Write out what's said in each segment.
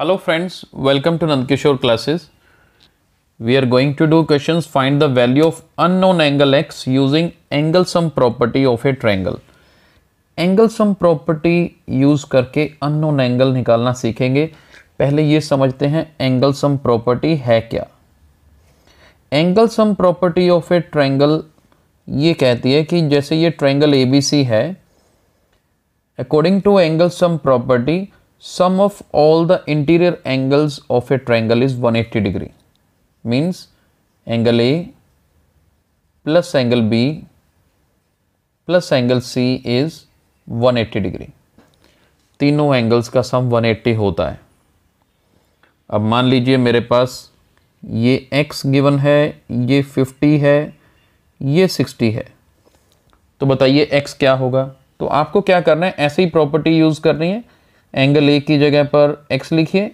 Hello friends, welcome to Nandkishore classes. We are going to do questions find the value of unknown angle x using angle sum property of a triangle. Angle sum property use करके unknown angle निकालना सीखेंगे पहले ये समझते हैं angle sum property है क्या angle sum property of a triangle ये कहती है कि जैसे ये ट्रायंगल एबीसी है according to angle sum property sum of all the interior angles of a triangle is 180 degree means angle A plus angle B plus angle C is 180 degree तीनों angles का sum 180 होता है अब मान लीजिए मेरे पास ये x गिवन है ये 50 है ये 60 है तो बताइए x क्या होगा तो आपको क्या करना है ऐसे ही प्रॉपर्टी यूज़ करनी है एंगल ए की जगह पर एक्स लिखिए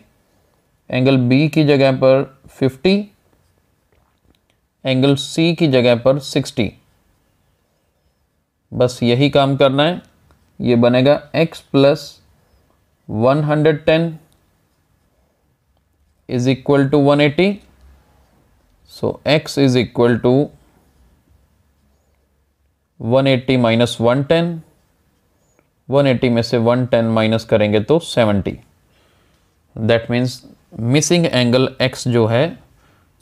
एंगल बी की जगह पर फिफ्टी एंगल सी की जगह पर सिक्सटी बस यही काम करना है ये बनेगा x plus one hundred ten is equal to one eighty so x is equal to one eighty minus one ten 180 में से 110 माइनस करेंगे तो 70 that means missing angle x जो है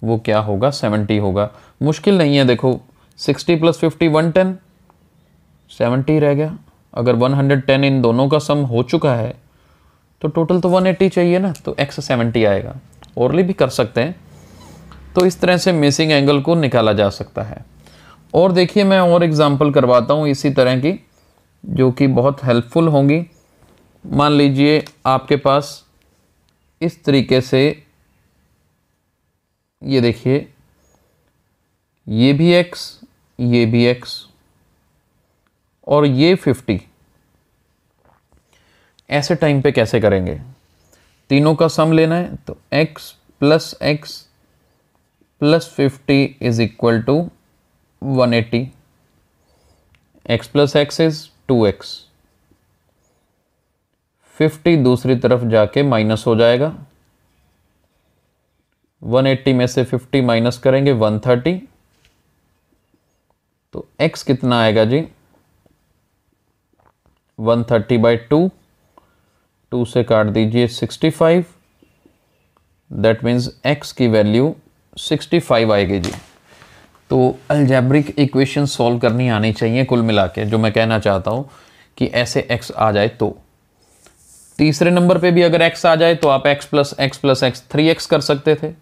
वो क्या होगा 70 होगा मुश्किल नहीं है देखो 60 plus fifty one ten seventy रह गया अगर 110 इन दोनों का सम हो चुका है तो टोटल तो 180 चाहिए ना तो एक्स 70 आएगा ओरली भी कर सकते हैं तो इस तरह से मिसिंग एंगल को निकाला जा सकता है और देखिए मैं और एग्ज़ाम्पल करवाता हूँ इसी तरह की जो कि बहुत हेल्पफुल होंगी मान लीजिए आपके पास इस तरीके से ये देखिए ये भी एक्स ये भी एक्स और ये फिफ्टी ऐसे टाइम पे कैसे करेंगे तीनों का सम लेना है तो x plus x plus fifty is equal to one eighty x plus x is two x fifty दूसरी तरफ जाके माइनस हो जाएगा 180 में से 50 माइनस करेंगे 130 तो x कितना आएगा जी 130 थर्टी बाई टू टू से काट दीजिए 65 दैट मीन्स एक्स की वैल्यू 65 आएगी जी तो अल्जेब्रिक इक्वेशन सॉल्व करनी आनी चाहिए कुल मिला के जो मैं कहना चाहता हूँ कि ऐसे एक्स आ जाए तो तीसरे नंबर पे भी अगर एक्स आ जाए तो आप x plus x plus x three x कर सकते थे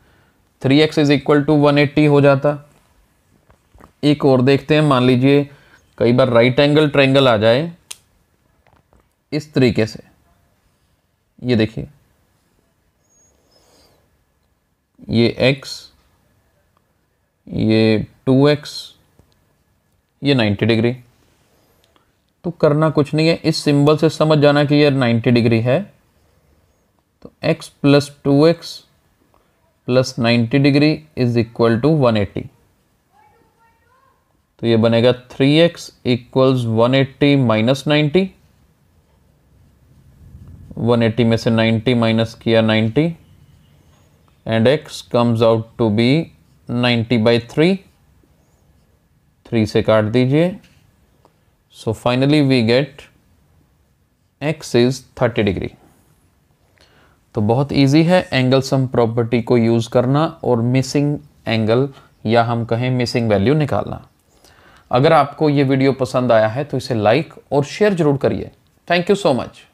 three x is equal to one eighty हो जाता एक और देखते हैं मान लीजिए कई बार राइट एंगल ट्रैंगल आ जाए इस तरीके से ये देखिए ये एक्स ये टू एक्स ये नाइन्टी डिग्री तो करना कुछ नहीं है इस सिंबल से समझ जाना कि ये नाइन्टी डिग्री है तो x plus two x plus ninety degree is equal to one eighty तो ये बनेगा three x equals one eighty minus ninety one eighty में से नाइन्टी माइनस किया ninety and x comes out to be 90 by three three से काट दीजिए so finally we get x is thirty degree तो बहुत इजी है एंगल सम प्रॉपर्टी को यूज़ करना और मिसिंग एंगल या हम कहें मिसिंग वैल्यू निकालना अगर आपको ये वीडियो पसंद आया है तो इसे लाइक और शेयर ज़रूर करिए थैंक यू सो मच